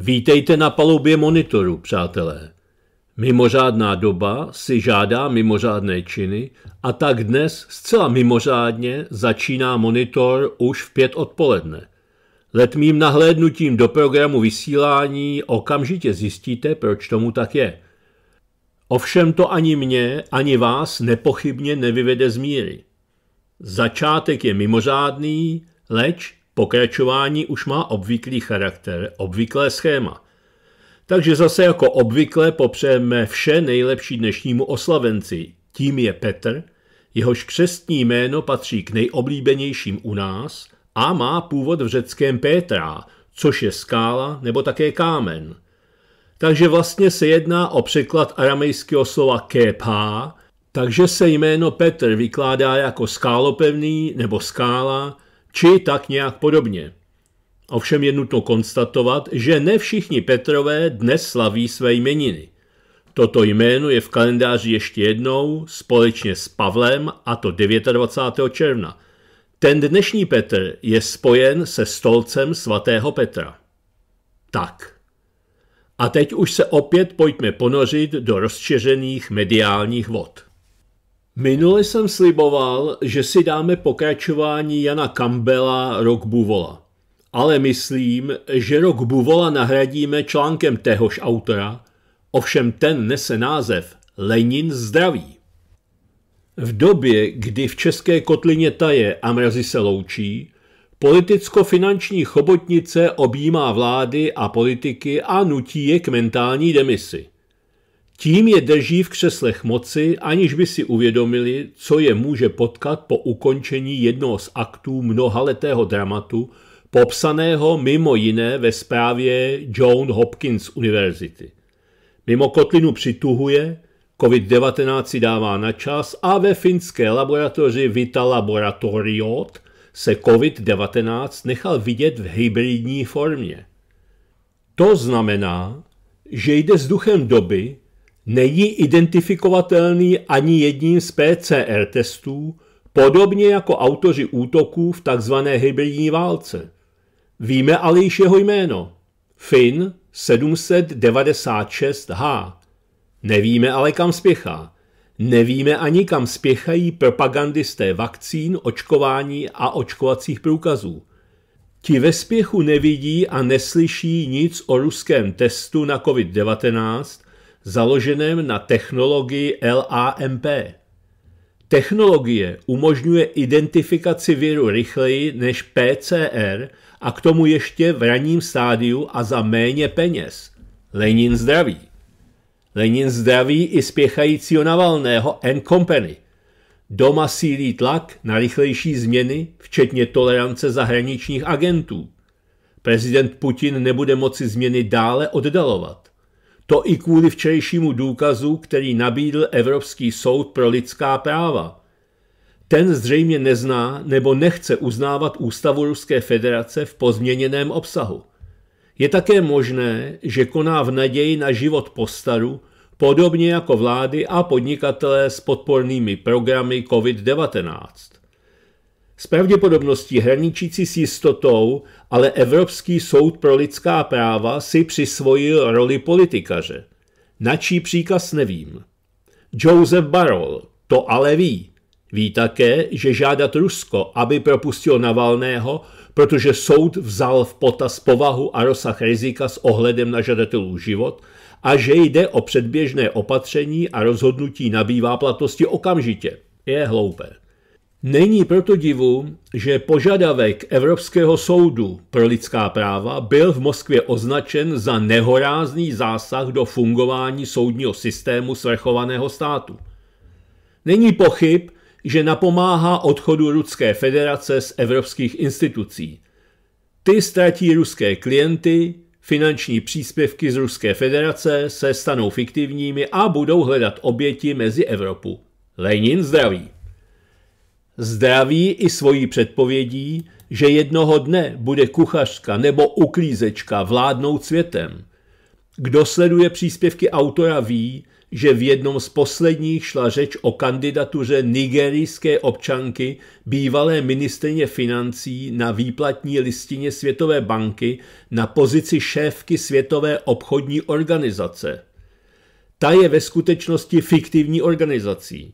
Vítejte na palubě monitoru, přátelé. Mimořádná doba si žádá mimořádné činy a tak dnes zcela mimořádně začíná monitor už v pět odpoledne. Letmým nahlédnutím do programu vysílání okamžitě zjistíte, proč tomu tak je. Ovšem to ani mě, ani vás nepochybně nevyvede z míry. Začátek je mimořádný, leč Pokračování už má obvyklý charakter, obvyklé schéma. Takže zase jako obvykle popřejeme vše nejlepší dnešnímu oslavenci. Tím je Petr, jehož křestní jméno patří k nejoblíbenějším u nás a má původ v řeckém Petra, což je skála nebo také kámen. Takže vlastně se jedná o překlad aramejského slova kepa, takže se jméno Petr vykládá jako skálopevný nebo skála, či tak nějak podobně. Ovšem je nutno konstatovat, že ne všichni Petrové dnes slaví své jmeniny. Toto jméno je v kalendáři ještě jednou společně s Pavlem a to 29. června. Ten dnešní Petr je spojen se stolcem svatého Petra. Tak. A teď už se opět pojďme ponořit do rozšířených mediálních vod. Minule jsem sliboval, že si dáme pokračování Jana Campbella Rok Buvola. Ale myslím, že Rok Buvola nahradíme článkem téhož autora, ovšem ten nese název Lenin zdraví. V době, kdy v České kotlině taje a mrazy se loučí, politicko-finanční chobotnice objímá vlády a politiky a nutí je k mentální demisi. Tím je drží v křeslech moci, aniž by si uvědomili, co je může potkat po ukončení jednoho z aktů mnohaletého dramatu, popsaného mimo jiné ve zprávě John Hopkins univerzity. Mimo kotlinu přituhuje, COVID-19 si dává na čas a ve finské laboratoři Vita Laboratoriot se COVID-19 nechal vidět v hybridní formě. To znamená, že jde s duchem doby, není identifikovatelný ani jedním z PCR testů, podobně jako autoři útoků v tzv. hybridní válce. Víme ale již jeho jméno. Fin 796H. Nevíme ale, kam spěchá. Nevíme ani, kam spěchají propagandisté vakcín, očkování a očkovacích průkazů. Ti ve spěchu nevidí a neslyší nic o ruském testu na COVID-19, založeném na technologii LAMP. Technologie umožňuje identifikaci viru rychleji než PCR a k tomu ještě v raním stádiu a za méně peněz. Lenin zdraví. Lenin zdraví i spěchajícího Navalného N Company. Doma sílí tlak na rychlejší změny, včetně tolerance zahraničních agentů. Prezident Putin nebude moci změny dále oddalovat. To i kvůli včerejšímu důkazu, který nabídl Evropský soud pro lidská práva. Ten zřejmě nezná nebo nechce uznávat ústavu Ruské federace v pozměněném obsahu. Je také možné, že koná v naději na život postaru, podobně jako vlády a podnikatelé s podpornými programy COVID-19. S pravděpodobností hraničící s jistotou, ale Evropský soud pro lidská práva si přisvojil roli politikaře. Načí příkaz nevím. Joseph Barol to ale ví. Ví také, že žádat Rusko, aby propustil Navalného, protože soud vzal v potaz povahu a rozsah rizika s ohledem na žadatelů život a že jde o předběžné opatření a rozhodnutí nabývá platnosti okamžitě, je hloupé. Není proto divu, že požadavek Evropského soudu pro lidská práva byl v Moskvě označen za nehorázný zásah do fungování soudního systému svrchovaného státu. Není pochyb, že napomáhá odchodu Ruské federace z evropských institucí. Ty ztratí ruské klienty, finanční příspěvky z Ruské federace se stanou fiktivními a budou hledat oběti mezi Evropu. Lenin zdraví! Zdraví i svojí předpovědí, že jednoho dne bude kuchařka nebo uklízečka vládnout světem. Kdo sleduje příspěvky autora ví, že v jednom z posledních šla řeč o kandidatuře nigerijské občanky bývalé ministrině financí na výplatní listině Světové banky na pozici šéfky Světové obchodní organizace. Ta je ve skutečnosti fiktivní organizací.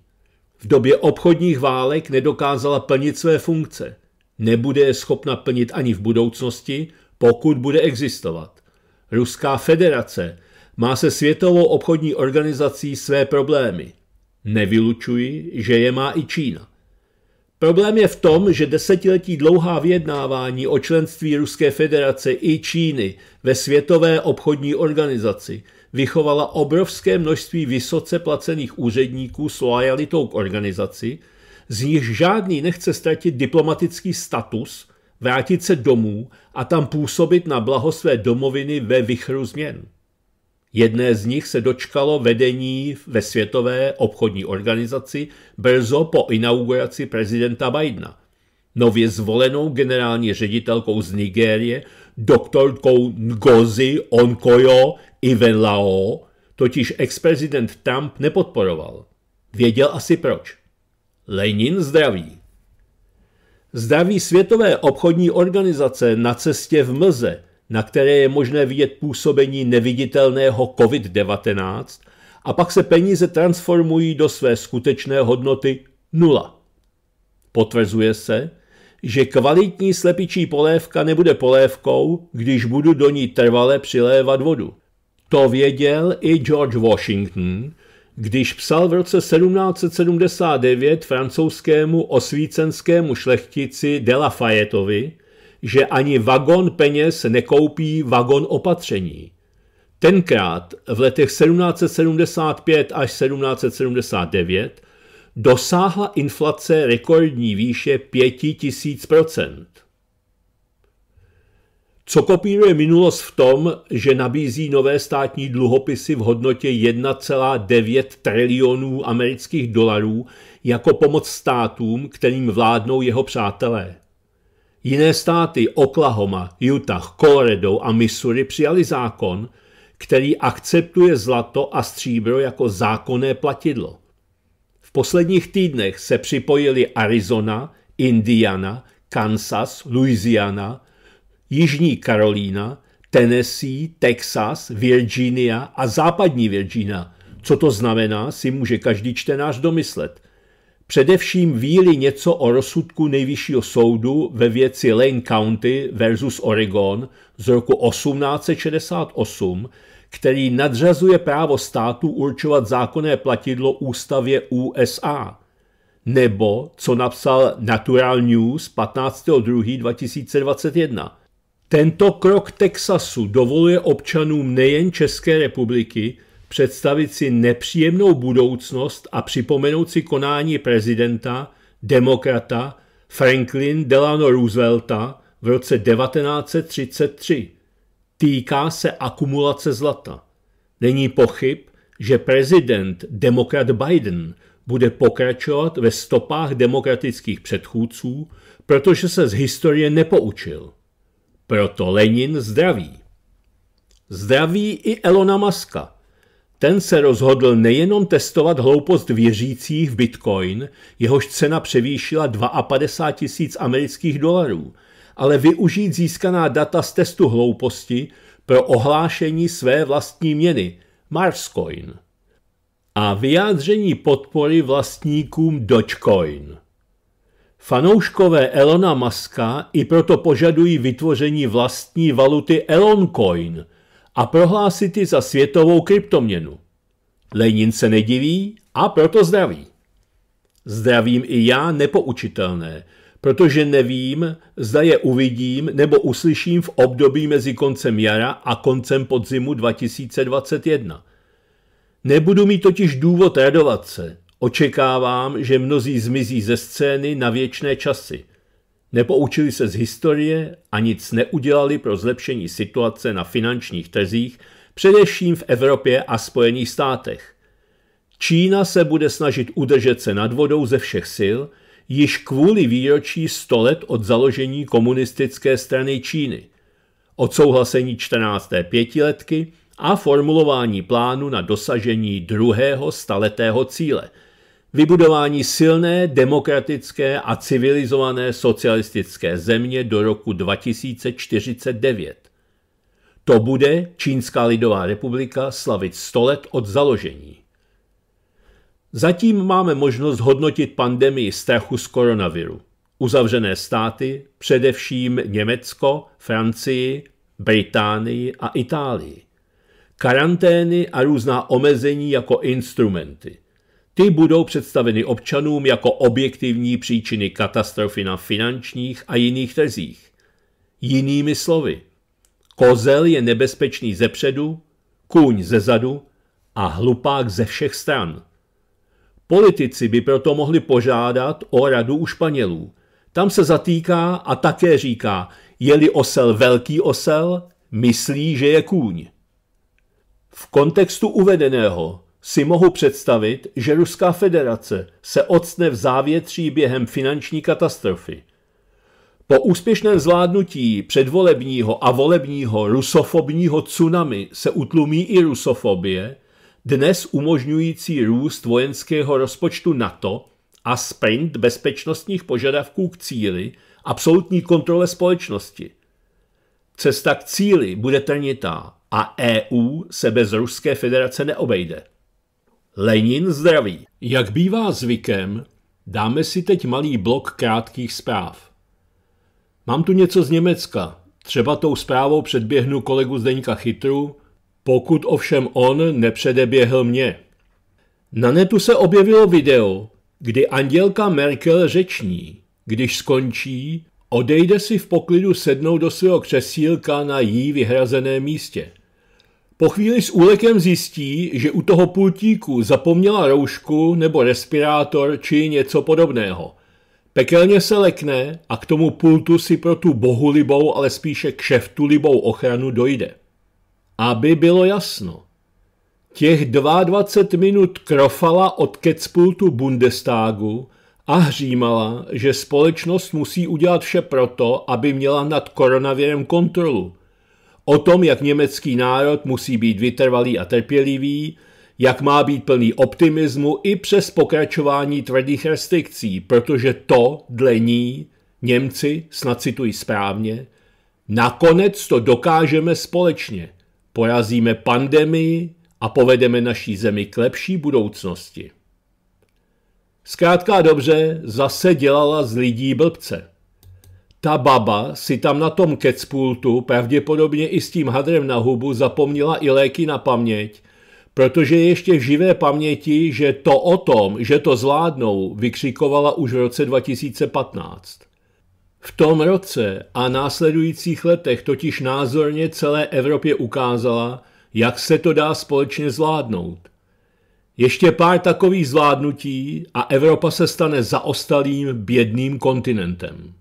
V době obchodních válek nedokázala plnit své funkce. Nebude je schopna plnit ani v budoucnosti, pokud bude existovat. Ruská federace má se světovou obchodní organizací své problémy. Nevylučuji, že je má i Čína. Problém je v tom, že desetiletí dlouhá vyjednávání o členství Ruské federace i Číny ve Světové obchodní organizaci vychovala obrovské množství vysoce placených úředníků s lojalitou k organizaci, z nich žádný nechce ztratit diplomatický status, vrátit se domů a tam působit na blaho své domoviny ve vychru změn. Jedné z nich se dočkalo vedení ve Světové obchodní organizaci brzo po inauguraci prezidenta Bidena. Nově zvolenou generální ředitelkou z Nigérie, doktorkou Ngozi Onkoyo, Ivan Lao totiž ex-prezident Trump nepodporoval. Věděl asi proč. Lenin zdraví. Zdraví Světové obchodní organizace na cestě v mlze, na které je možné vidět působení neviditelného COVID-19 a pak se peníze transformují do své skutečné hodnoty nula. Potvrzuje se, že kvalitní slepičí polévka nebude polévkou, když budu do ní trvale přilévat vodu. To věděl i George Washington, když psal v roce 1779 francouzskému osvícenskému šlechtici de Lafayetovi, že ani vagon peněz nekoupí vagon opatření. Tenkrát v letech 1775 až 1779 dosáhla inflace rekordní výše 5000 co kopíruje minulost v tom, že nabízí nové státní dluhopisy v hodnotě 1,9 trilionů amerických dolarů jako pomoc státům, kterým vládnou jeho přátelé? Jiné státy Oklahoma, Utah, Colorado a Missouri přijali zákon, který akceptuje zlato a stříbro jako zákonné platidlo. V posledních týdnech se připojili Arizona, Indiana, Kansas, Louisiana, Jižní Karolína, Tennessee, Texas, Virginia a západní Virginia. Co to znamená, si může každý čtenář domyslet. Především víli něco o rozsudku nejvyššího soudu ve věci Lane County versus Oregon z roku 1868, který nadřazuje právo státu určovat zákonné platidlo ústavě USA. Nebo, co napsal Natural News 15.2.2021, tento krok Texasu dovoluje občanům nejen České republiky představit si nepříjemnou budoucnost a připomenout si konání prezidenta, demokrata Franklin Delano Roosevelta v roce 1933. Týká se akumulace zlata. Není pochyb, že prezident demokrat Biden bude pokračovat ve stopách demokratických předchůdců, protože se z historie nepoučil. Proto Lenin zdraví. Zdraví i Elona Muska. Ten se rozhodl nejenom testovat hloupost věřících v bitcoin, jehož cena převýšila 52 tisíc amerických dolarů, ale využít získaná data z testu hlouposti pro ohlášení své vlastní měny, Marscoin. A vyjádření podpory vlastníkům Dogecoin. Fanouškové Elona Muska i proto požadují vytvoření vlastní valuty Eloncoin a prohlásit ji za světovou kryptoměnu. Lenin se nediví a proto zdraví. Zdravím i já nepoučitelné, protože nevím, zda je uvidím nebo uslyším v období mezi koncem jara a koncem podzimu 2021. Nebudu mít totiž důvod radovat se, Očekávám, že mnozí zmizí ze scény na věčné časy. Nepoučili se z historie a nic neudělali pro zlepšení situace na finančních trzích, především v Evropě a Spojených státech. Čína se bude snažit udržet se nad vodou ze všech sil, již kvůli výročí 100 let od založení komunistické strany Číny, odsouhlasení 14. pětiletky a formulování plánu na dosažení druhého staletého cíle – Vybudování silné, demokratické a civilizované socialistické země do roku 2049. To bude Čínská lidová republika slavit 100 let od založení. Zatím máme možnost hodnotit pandemii strachu z koronaviru. Uzavřené státy, především Německo, Francii, Británii a Itálii. Karantény a různá omezení jako instrumenty. Ty budou představeny občanům jako objektivní příčiny katastrofy na finančních a jiných trzích. Jinými slovy, kozel je nebezpečný ze předu, kůň ze zadu a hlupák ze všech stran. Politici by proto mohli požádat o radu u Španělů. Tam se zatýká a také říká, je-li osel velký osel, myslí, že je kůň. V kontextu uvedeného si mohu představit, že Ruská federace se odstne v závětří během finanční katastrofy. Po úspěšném zvládnutí předvolebního a volebního rusofobního tsunami se utlumí i rusofobie, dnes umožňující růst vojenského rozpočtu NATO a sprint bezpečnostních požadavků k cíli, absolutní kontrole společnosti. Cesta k cíli bude trnitá a EU se bez Ruské federace neobejde. Lenin zdraví. Jak bývá zvykem, dáme si teď malý blok krátkých zpráv. Mám tu něco z Německa. Třeba tou zprávou předběhnu kolegu Zdeňka Chytru, pokud ovšem on nepředeběhl mě. Na netu se objevilo video, kdy andělka Merkel řeční. Když skončí, odejde si v poklidu sednout do svého křesílka na jí vyhrazeném místě. Po chvíli s úlekem zjistí, že u toho pultíku zapomněla roušku nebo respirátor či něco podobného. Pekelně se lekne a k tomu pultu si pro tu bohulibou, ale spíše kšeftulibou ochranu dojde. Aby bylo jasno, těch 22 minut krofala od kecpultu Bundestagu a hřímala, že společnost musí udělat vše proto, aby měla nad koronavirem kontrolu – O tom, jak německý národ musí být vytrvalý a trpělivý, jak má být plný optimismu i přes pokračování tvrdých restrikcí, protože to dle ní Němci, snad cituji správně, nakonec to dokážeme společně. Porazíme pandemii a povedeme naší zemi k lepší budoucnosti. Zkrátka dobře, zase dělala z lidí blbce. Ta baba si tam na tom kecpultu, pravděpodobně i s tím hadrem na hubu, zapomněla i léky na paměť, protože ještě v živé paměti, že to o tom, že to zvládnou, vykřikovala už v roce 2015. V tom roce a následujících letech totiž názorně celé Evropě ukázala, jak se to dá společně zvládnout. Ještě pár takových zvládnutí a Evropa se stane zaostalým bědným kontinentem.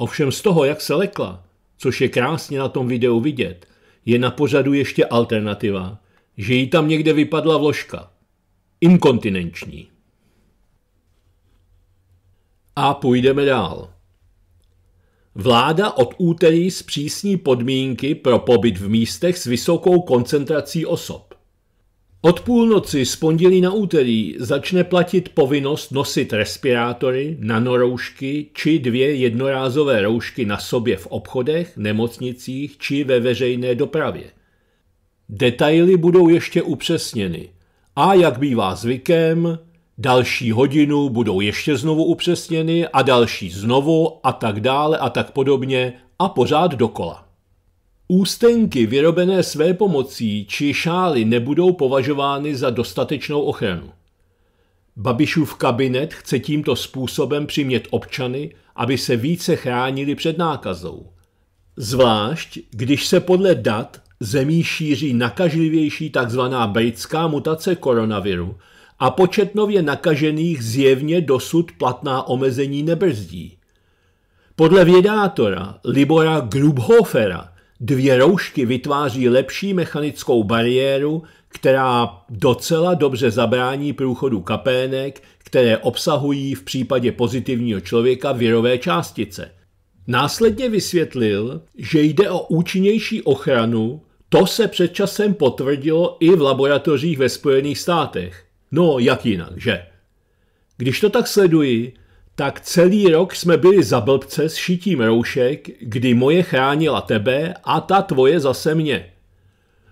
Ovšem z toho, jak se lekla, což je krásně na tom videu vidět, je na pořadu ještě alternativa, že jí tam někde vypadla vložka. Inkontinenční. A půjdeme dál. Vláda od úterý zpřísní podmínky pro pobyt v místech s vysokou koncentrací osob. Od půlnoci z pondělí na úterý začne platit povinnost nosit respirátory, nanoroušky či dvě jednorázové roušky na sobě v obchodech, nemocnicích či ve veřejné dopravě. Detaily budou ještě upřesněny. A jak bývá zvykem, další hodinu budou ještě znovu upřesněny a další znovu a tak dále a tak podobně a pořád dokola. Ústenky vyrobené své pomocí či šály nebudou považovány za dostatečnou ochranu. Babišův kabinet chce tímto způsobem přimět občany, aby se více chránili před nákazou. Zvlášť, když se podle dat zemí šíří nakažlivější tzv. britská mutace koronaviru a počet nově nakažených zjevně dosud platná omezení nebrzdí. Podle vědátora Libora Grubhofera Dvě roušky vytváří lepší mechanickou bariéru, která docela dobře zabrání průchodu kapének, které obsahují v případě pozitivního člověka virové částice. Následně vysvětlil, že jde o účinnější ochranu, to se před časem potvrdilo i v laboratořích ve Spojených státech. No, jak jinak, že? Když to tak sleduji, tak celý rok jsme byli za blbce s šitím roušek, kdy moje chránila tebe a ta tvoje zase mě.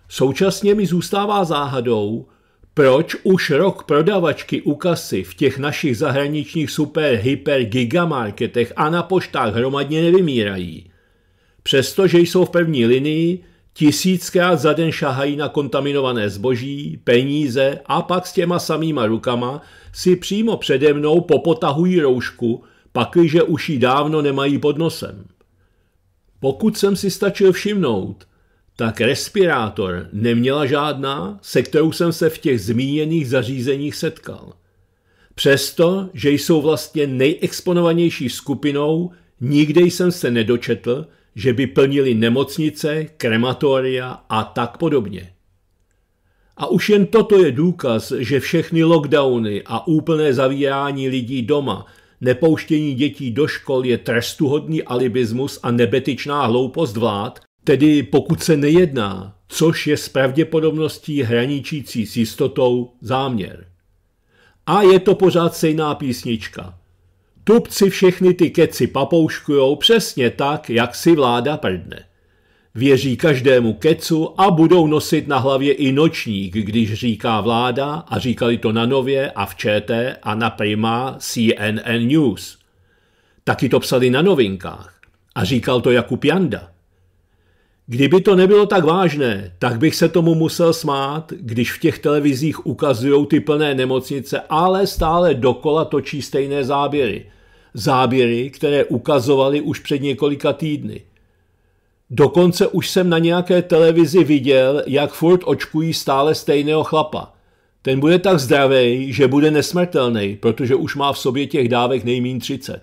Současně mi zůstává záhadou, proč už rok prodavačky u kasy v těch našich zahraničních super, hyper, gigamarketech a na poštách hromadně nevymírají. Přestože jsou v první linii, Tisíckrát za den šahají na kontaminované zboží, peníze a pak s těma samýma rukama si přímo přede mnou popotahují roušku, pakliže už ji dávno nemají pod nosem. Pokud jsem si stačil všimnout, tak respirátor neměla žádná, se kterou jsem se v těch zmíněných zařízeních setkal. Přesto, že jsou vlastně nejexponovanější skupinou, nikde jsem se nedočetl, že by plnili nemocnice, krematoria a tak podobně. A už jen toto je důkaz, že všechny lockdowny a úplné zavírání lidí doma, nepouštění dětí do škol je trestuhodný alibismus a nebetičná hloupost vlád, tedy pokud se nejedná, což je s pravděpodobností hraničící s jistotou záměr. A je to pořád stejná písnička. Tupci všechny ty keci papouškujou přesně tak, jak si vláda prdne. Věří každému kecu a budou nosit na hlavě i nočník, když říká vláda a říkali to na Nově a v ČT a na Prima CNN News. Taky to psali na novinkách a říkal to Jakub Janda. Kdyby to nebylo tak vážné, tak bych se tomu musel smát, když v těch televizích ukazují ty plné nemocnice, ale stále dokola točí stejné záběry – záběry, které ukazovali už před několika týdny. Dokonce už jsem na nějaké televizi viděl, jak furt očkují stále stejného chlapa. Ten bude tak zdravý, že bude nesmrtelný, protože už má v sobě těch dávek nejmín 30.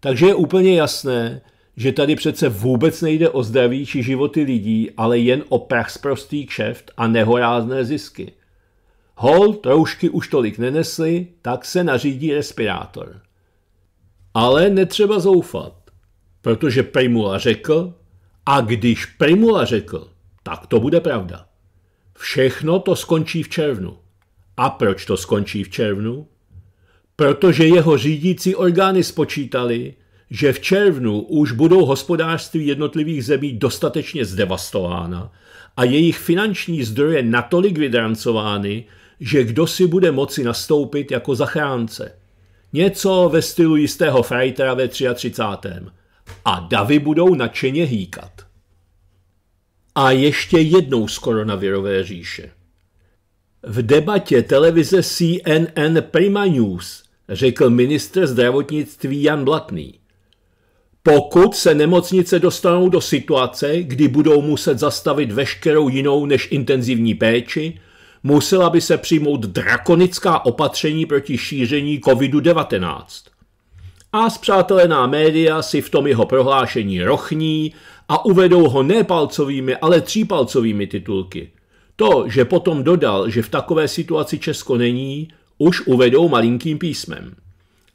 Takže je úplně jasné, že tady přece vůbec nejde o zdraví či životy lidí, ale jen o prachsprostý kšeft a nehorázné zisky. Hol troušky už tolik nenesly, tak se nařídí respirátor. Ale netřeba zoufat, protože Primula řekl, a když Primula řekl, tak to bude pravda. Všechno to skončí v červnu. A proč to skončí v červnu? Protože jeho řídící orgány spočítali, že v červnu už budou hospodářství jednotlivých zemí dostatečně zdevastována a jejich finanční zdroje natolik vydrancovány, že kdo si bude moci nastoupit jako zachránce. Něco ve stylu jistého Freitera ve 33. A davy budou nadšeně hýkat. A ještě jednou z koronavirové říše. V debatě televize CNN Prima News řekl ministr zdravotnictví Jan Blatný. Pokud se nemocnice dostanou do situace, kdy budou muset zastavit veškerou jinou než intenzivní péči, musela by se přijmout drakonická opatření proti šíření COVID-19. A zpřátelená média si v tom jeho prohlášení rochní a uvedou ho ne palcovými, ale třípalcovými titulky. To, že potom dodal, že v takové situaci Česko není, už uvedou malinkým písmem.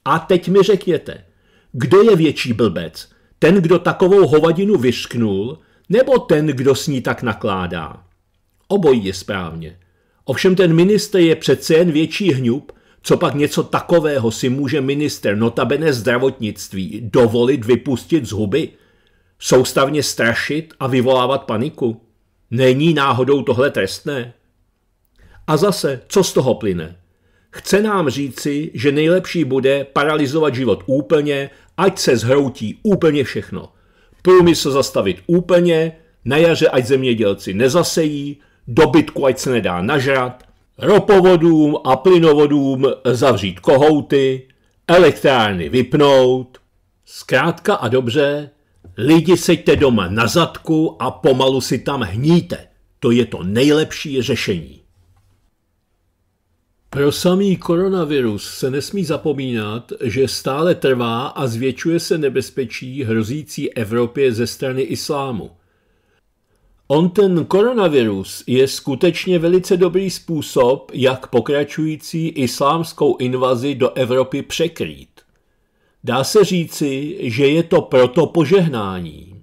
A teď mi řekněte, kdo je větší blbec? Ten, kdo takovou hovadinu vyšknul, nebo ten, kdo s ní tak nakládá? Obojí je správně. Ovšem ten minister je přece jen větší hňub, co pak něco takového si může minister notabene zdravotnictví dovolit vypustit z huby? Soustavně strašit a vyvolávat paniku? Není náhodou tohle trestné? A zase, co z toho plyne? Chce nám říci, že nejlepší bude paralizovat život úplně, ať se zhroutí úplně všechno. Průmysl zastavit úplně, na jaře ať zemědělci nezasejí, dobytku, ať se nedá nažrat, ropovodům a plynovodům zavřít kohouty, elektrárny vypnout. Zkrátka a dobře, lidi seďte doma na zadku a pomalu si tam hníte. To je to nejlepší řešení. Pro samý koronavirus se nesmí zapomínat, že stále trvá a zvětšuje se nebezpečí hrozící Evropě ze strany islámu. On ten koronavirus je skutečně velice dobrý způsob, jak pokračující islámskou invazi do Evropy překrýt. Dá se říci, že je to proto požehnání.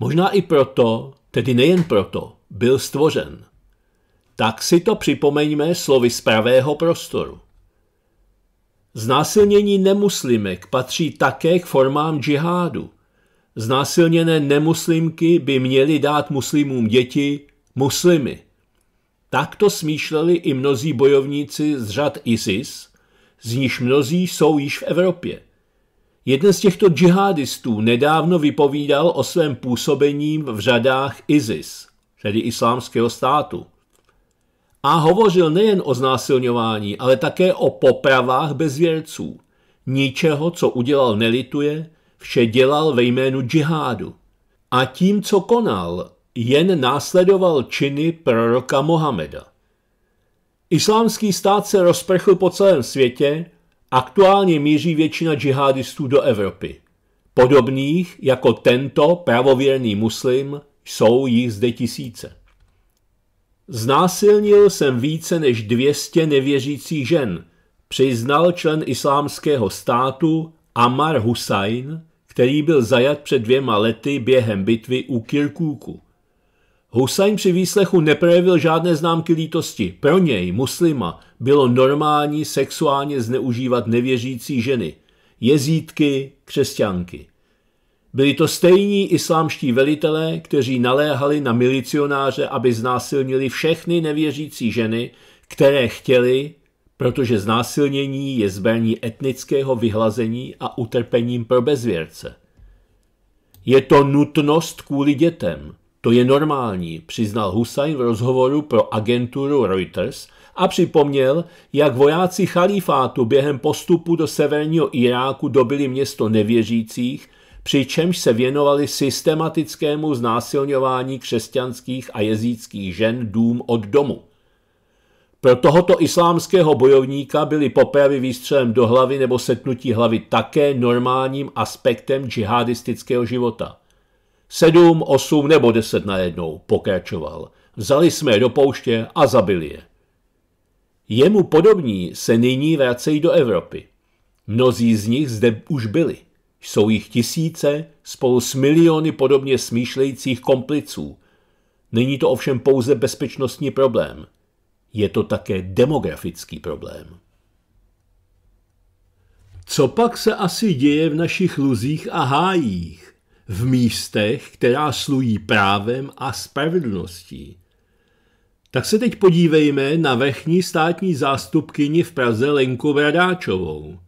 Možná i proto, tedy nejen proto, byl stvořen. Tak si to připomeňme slovy z pravého prostoru. Znásilnění nemuslimek patří také k formám džihádu. Znásilněné nemuslimky by měly dát muslimům děti muslimy. Takto smýšleli i mnozí bojovníci z řad ISIS, z níž mnozí jsou již v Evropě. Jeden z těchto džihadistů nedávno vypovídal o svém působení v řadách ISIS, tedy islámského státu. A hovořil nejen o znásilňování, ale také o popravách bezvěrců. Ničeho, co udělal, nelituje Vše dělal ve jménu džihádu. A tím, co konal, jen následoval činy proroka Mohameda. Islámský stát se rozprchl po celém světě, aktuálně míří většina džihadistů do Evropy. Podobných jako tento pravověrný muslim jsou jich zde tisíce. Znásilnil jsem více než 200 nevěřících žen, přiznal člen islámského státu Amar Hussein, který byl zajat před dvěma lety během bitvy u Kirkuku. Hussein při výslechu neprojevil žádné známky lítosti. Pro něj, muslima, bylo normální sexuálně zneužívat nevěřící ženy, jezítky, křesťanky. Byli to stejní islámští velitelé, kteří naléhali na milicionáře, aby znásilnili všechny nevěřící ženy, které chtěli protože znásilnění je zbraní etnického vyhlazení a utrpením pro bezvěrce. Je to nutnost kvůli dětem. To je normální, přiznal Husajn v rozhovoru pro agenturu Reuters a připomněl, jak vojáci chalífátu během postupu do severního Iráku dobili město nevěřících, přičemž se věnovali systematickému znásilňování křesťanských a jezíckých žen dům od domu. Pro eh, tohoto islámského bojovníka byly popravy výstřelem do hlavy nebo setnutí hlavy také normálním aspektem džihadistického života. Sedm, osm nebo deset najednou, pokračoval. Vzali jsme je do pouště a zabili je. Jemu podobní se nyní vracejí do Evropy. Mnozí z nich zde už byli. Jsou jich tisíce spolu s miliony podobně smýšlejících kompliců. Není to ovšem pouze bezpečnostní problém je to také demografický problém. Co pak se asi děje v našich luzích a hájích, v místech, která slují právem a spravedlností? Tak se teď podívejme na vrchní státní zástupkyni v Praze Lenku Bradáčovou.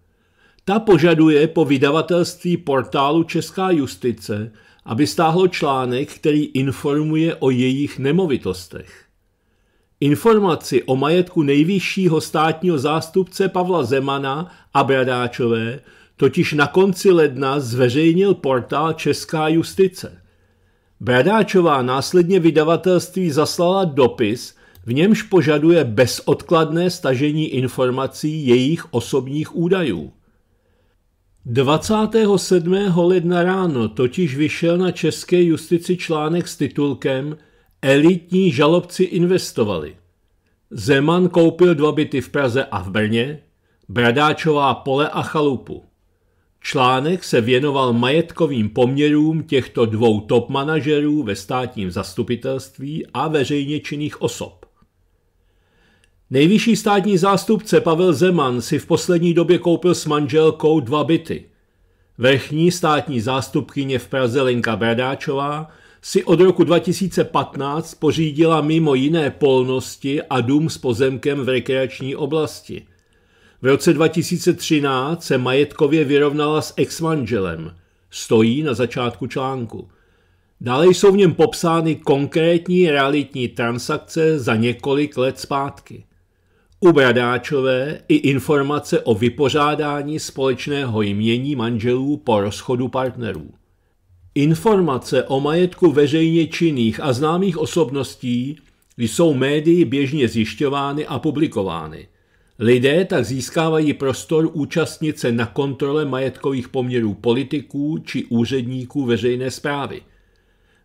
Ta požaduje po vydavatelství portálu Česká justice, aby stáhlo článek, který informuje o jejich nemovitostech. Informaci o majetku nejvyššího státního zástupce Pavla Zemana a Bradáčové totiž na konci ledna zveřejnil portál Česká justice. Bradáčová následně vydavatelství zaslala dopis, v němž požaduje bezodkladné stažení informací jejich osobních údajů. 27. ledna ráno totiž vyšel na české justici článek s titulkem – Elitní žalobci investovali. Zeman koupil dva byty v Praze a v Brně, Bradáčová pole a chalupu. Článek se věnoval majetkovým poměrům těchto dvou top manažerů ve státním zastupitelství a veřejně činných osob. Nejvyšší státní zástupce Pavel Zeman si v poslední době koupil s manželkou dva byty. Vrchní státní zástupkyně v Praze Lenka Bradáčová si od roku 2015 pořídila mimo jiné polnosti a dům s pozemkem v rekreační oblasti. V roce 2013 se majetkově vyrovnala s exmanželem. Stojí na začátku článku. Dále jsou v něm popsány konkrétní realitní transakce za několik let zpátky. U Bradáčové i informace o vypořádání společného jmění manželů po rozchodu partnerů. Informace o majetku veřejně činných a známých osobností jsou médii běžně zjišťovány a publikovány. Lidé tak získávají prostor účastnit se na kontrole majetkových poměrů politiků či úředníků veřejné zprávy.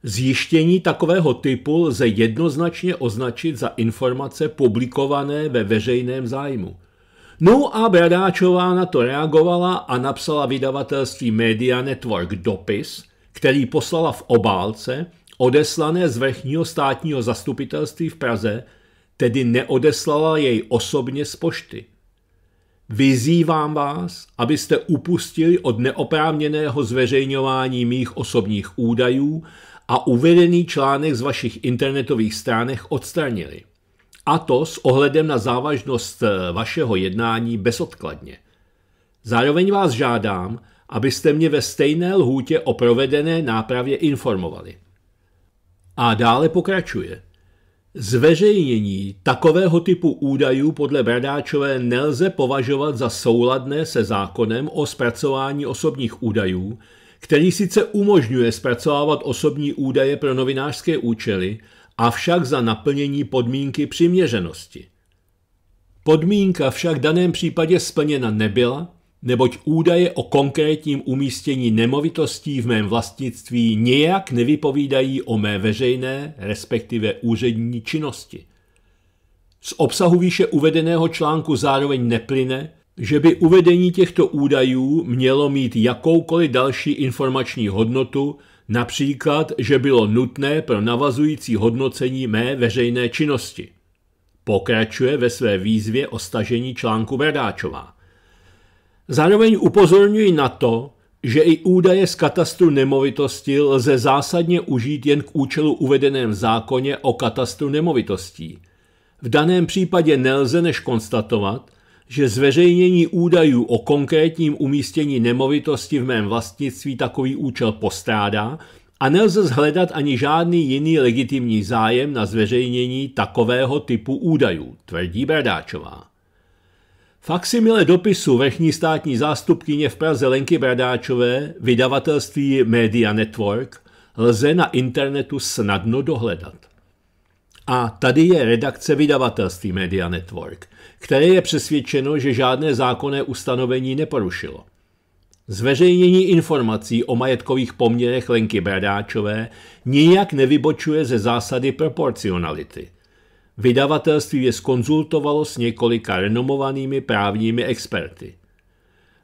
Zjištění takového typu lze jednoznačně označit za informace publikované ve veřejném zájmu. No a Bradáčová na to reagovala a napsala vydavatelství Media Network dopis – který poslala v obálce, odeslané z vrchního státního zastupitelství v Praze, tedy neodeslala jej osobně z pošty. Vyzývám vás, abyste upustili od neoprávněného zveřejňování mých osobních údajů a uvedený článek z vašich internetových stránek odstranili. A to s ohledem na závažnost vašeho jednání bezodkladně. Zároveň vás žádám, abyste mě ve stejné lhůtě o provedené nápravě informovali. A dále pokračuje. Zveřejnění takového typu údajů podle Bradáčové nelze považovat za souladné se zákonem o zpracování osobních údajů, který sice umožňuje zpracovávat osobní údaje pro novinářské účely, avšak za naplnění podmínky přiměřenosti. Podmínka však v daném případě splněna nebyla neboť údaje o konkrétním umístění nemovitostí v mém vlastnictví nijak nevypovídají o mé veřejné, respektive úřední činnosti. Z obsahu výše uvedeného článku zároveň neplyne, že by uvedení těchto údajů mělo mít jakoukoliv další informační hodnotu, například, že bylo nutné pro navazující hodnocení mé veřejné činnosti. Pokračuje ve své výzvě o stažení článku Bradáčová. Zároveň upozorňuji na to, že i údaje z katastru nemovitosti lze zásadně užít jen k účelu uvedeném v zákoně o katastru nemovitostí. V daném případě nelze než konstatovat, že zveřejnění údajů o konkrétním umístění nemovitosti v mém vlastnictví takový účel postrádá a nelze zhledat ani žádný jiný legitimní zájem na zveřejnění takového typu údajů, tvrdí Bradáčová. Faximile dopisu vrchní státní zástupkyně v Praze Lenky Bradáčové, vydavatelství Media Network, lze na internetu snadno dohledat. A tady je redakce vydavatelství Media Network, které je přesvědčeno, že žádné zákonné ustanovení neporušilo. Zveřejnění informací o majetkových poměrech Lenky Bradáčové nijak nevybočuje ze zásady proporcionality. Vydavatelství je skonzultovalo s několika renomovanými právními experty.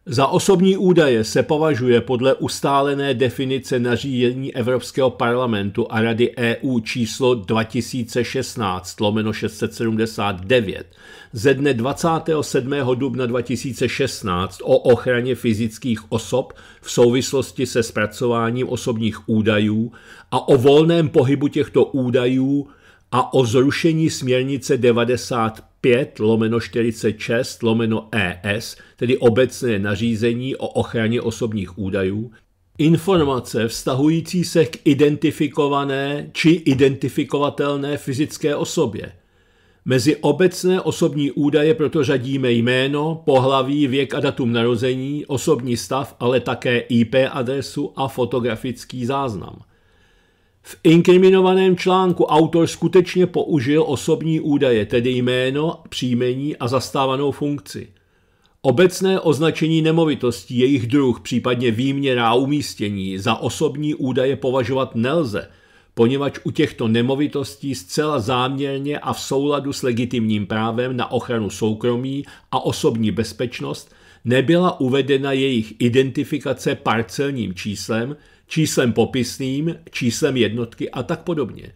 Za osobní údaje se považuje podle ustálené definice nařízení Evropského parlamentu a Rady EU číslo 2016 lomeno 679 ze dne 27. dubna 2016 o ochraně fyzických osob v souvislosti se zpracováním osobních údajů a o volném pohybu těchto údajů a o zrušení směrnice 95 lomeno 46 lomeno ES, tedy obecné nařízení o ochraně osobních údajů, informace vztahující se k identifikované či identifikovatelné fyzické osobě. Mezi obecné osobní údaje proto řadíme jméno, pohlaví, věk a datum narození, osobní stav, ale také IP adresu a fotografický záznam. V inkriminovaném článku autor skutečně použil osobní údaje, tedy jméno, příjmení a zastávanou funkci. Obecné označení nemovitostí, jejich druh, případně výměra a umístění za osobní údaje považovat nelze, poněvadž u těchto nemovitostí zcela záměrně a v souladu s legitimním právem na ochranu soukromí a osobní bezpečnost nebyla uvedena jejich identifikace parcelním číslem, číslem popisným, číslem jednotky a tak podobně.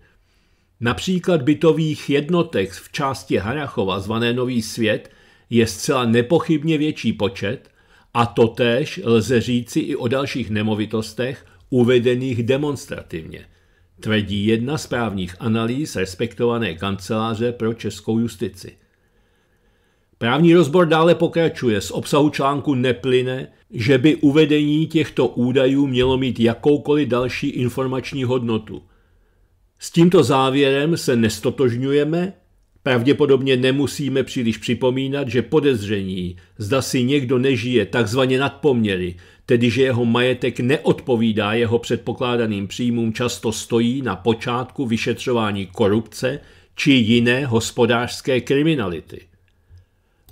Například bytových jednotek v části Harachova zvané Nový svět je zcela nepochybně větší počet a totéž lze říci i o dalších nemovitostech uvedených demonstrativně, tvrdí jedna z právních analýz respektované kanceláře pro českou justici. Právní rozbor dále pokračuje. Z obsahu článku neplyne, že by uvedení těchto údajů mělo mít jakoukoliv další informační hodnotu. S tímto závěrem se nestotožňujeme, pravděpodobně nemusíme příliš připomínat, že podezření, zda si někdo nežije takzvaně nadpoměry, tedy že jeho majetek neodpovídá jeho předpokládaným příjmům, často stojí na počátku vyšetřování korupce či jiné hospodářské kriminality.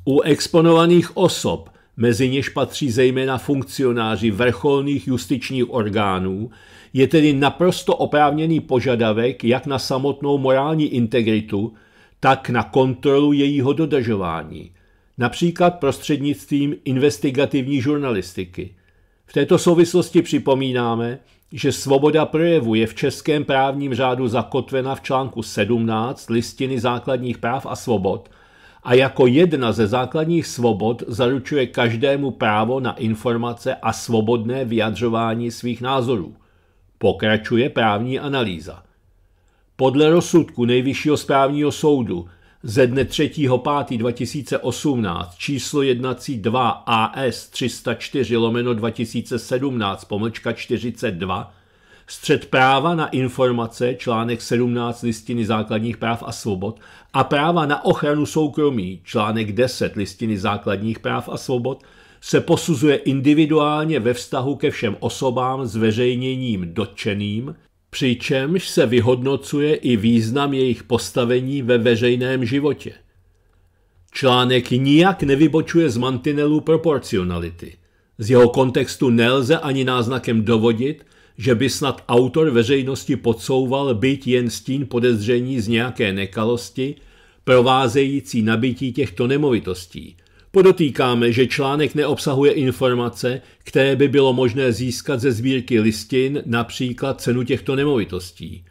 U exponovaných osob, mezi něž patří zejména funkcionáři vrcholných justičních orgánů, je tedy naprosto oprávněný požadavek jak na samotnou morální integritu, tak na kontrolu jejího dodržování, například prostřednictvím investigativní žurnalistiky. V této souvislosti připomínáme, že svoboda projevu je v českém právním řádu zakotvena v článku 17 listiny základních práv a svobod – a jako jedna ze základních svobod zaručuje každému právo na informace a svobodné vyjadřování svých názorů. Pokračuje právní analýza. Podle rozsudku Nejvyššího správního soudu ze dne 3. 5. 2018 číslo jednací 2 AS 304 lomeno 2017 pomlčka 42 střed práva na informace, článek 17 listiny základních práv a svobod, a práva na ochranu soukromí, článek 10 listiny základních práv a svobod, se posuzuje individuálně ve vztahu ke všem osobám s veřejněním dotčeným, přičemž se vyhodnocuje i význam jejich postavení ve veřejném životě. Článek nijak nevybočuje z mantinelu proporcionality. Z jeho kontextu nelze ani náznakem dovodit, že by snad autor veřejnosti podsouval byt jen stín podezření z nějaké nekalosti, provázející nabití těchto nemovitostí. Podotýkáme, že článek neobsahuje informace, které by bylo možné získat ze sbírky listin, například cenu těchto nemovitostí.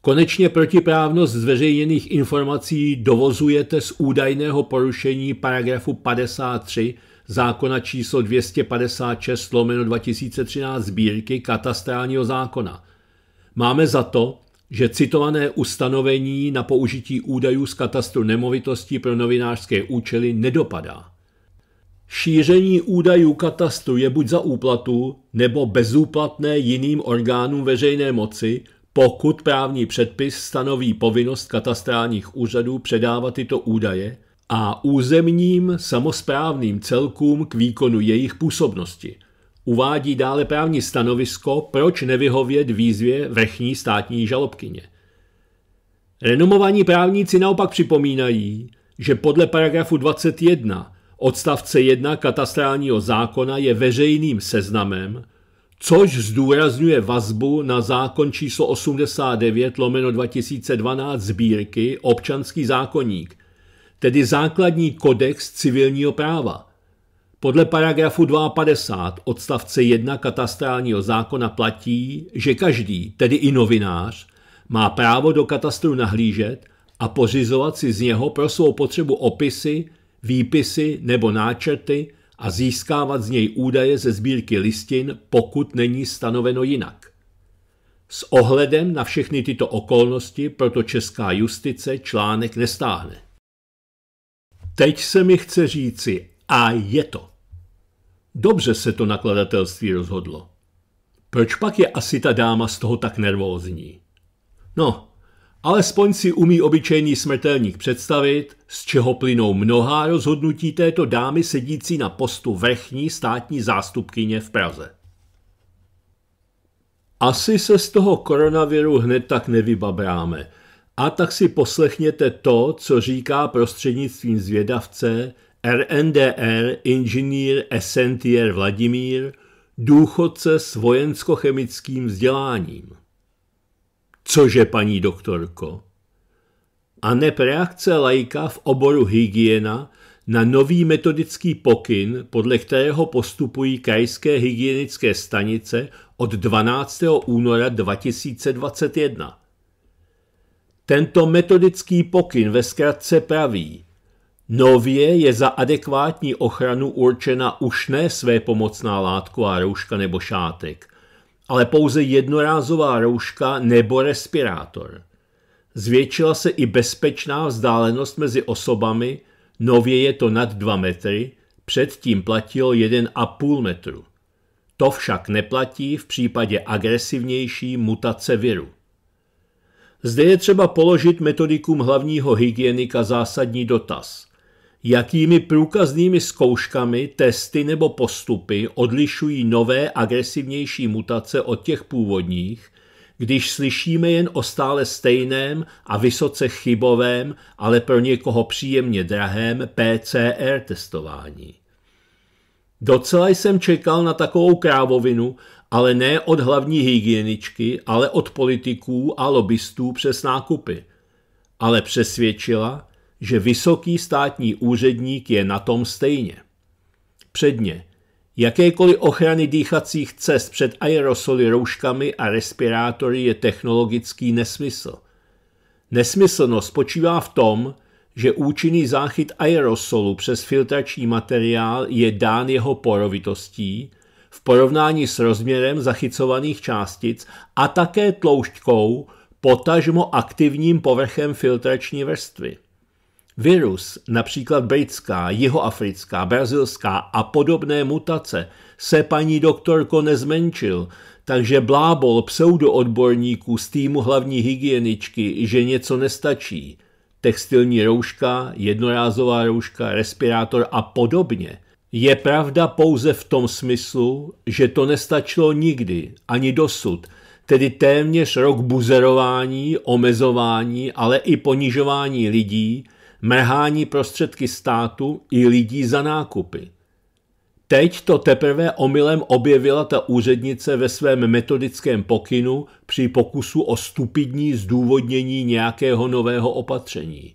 Konečně protiprávnost zveřejněných informací dovozujete z údajného porušení paragrafu 53 zákona číslo 256 lomeno 2013 sbírky katastrálního zákona. Máme za to, že citované ustanovení na použití údajů z katastru nemovitostí pro novinářské účely nedopadá. Šíření údajů katastru je buď za úplatu nebo bezúplatné jiným orgánům veřejné moci, pokud právní předpis stanoví povinnost katastrálních úřadů předávat tyto údaje a územním samozprávným celkům k výkonu jejich působnosti. Uvádí dále právní stanovisko, proč nevyhovět výzvě vrchní státní žalobkyně. Renomovaní právníci naopak připomínají, že podle paragrafu 21 odstavce 1 katastrálního zákona je veřejným seznamem, což zdůrazňuje vazbu na zákon číslo 89 lomeno 2012 sbírky občanský zákonník, tedy základní kodex civilního práva. Podle paragrafu 52 odstavce 1 katastrálního zákona platí, že každý, tedy i novinář, má právo do katastru nahlížet a pořizovat si z něho pro svou potřebu opisy, výpisy nebo náčrty a získávat z něj údaje ze sbírky listin, pokud není stanoveno jinak. S ohledem na všechny tyto okolnosti proto česká justice článek nestáhne teď se mi chce říci a je to. Dobře se to nakladatelství rozhodlo. Proč pak je asi ta dáma z toho tak nervózní? No, alespoň si umí obyčejný smrtelník představit, z čeho plynou mnohá rozhodnutí této dámy sedící na postu vrchní státní zástupkyně v Praze. Asi se z toho koronaviru hned tak nevybabráme – a tak si poslechněte to, co říká prostřednictvím zvědavce RNDR inženýr Essentier Vladimír, důchodce s vojenskochemickým vzděláním. Cože, paní doktorko? A ne reakce lajka v oboru hygiena na nový metodický pokyn, podle kterého postupují krajské hygienické stanice od 12. února 2021. Tento metodický pokyn ve zkratce praví, nově je za adekvátní ochranu určena už ne své pomocná látková rouška nebo šátek, ale pouze jednorázová rouška nebo respirátor. Zvětšila se i bezpečná vzdálenost mezi osobami, nově je to nad 2 metry, předtím platilo 1,5 metru. To však neplatí v případě agresivnější mutace viru. Zde je třeba položit metodikům hlavního hygienika zásadní dotaz. Jakými průkaznými zkouškami, testy nebo postupy odlišují nové agresivnější mutace od těch původních, když slyšíme jen o stále stejném a vysoce chybovém, ale pro někoho příjemně drahém PCR testování. Docela jsem čekal na takovou krávovinu ale ne od hlavní hygieničky, ale od politiků a lobbystů přes nákupy. Ale přesvědčila, že vysoký státní úředník je na tom stejně. Předně, jakékoliv ochrany dýchacích cest před aerosoly rouškami a respirátory je technologický nesmysl. Nesmyslnost spočívá v tom, že účinný záchyt aerosolu přes filtrační materiál je dán jeho porovitostí – v porovnání s rozměrem zachycovaných částic a také tloušťkou, potažmo aktivním povrchem filtrační vrstvy. Virus, například britská, jihoafrická, brazilská a podobné mutace, se paní doktorko nezmenšil, takže blábol pseudoodborníků z týmu hlavní hygieničky, že něco nestačí, textilní rouška, jednorázová rouška, respirátor a podobně – je pravda pouze v tom smyslu, že to nestačilo nikdy, ani dosud, tedy téměř rok buzerování, omezování, ale i ponižování lidí, mrhání prostředky státu i lidí za nákupy. Teď to teprve omylem objevila ta úřednice ve svém metodickém pokynu při pokusu o stupidní zdůvodnění nějakého nového opatření.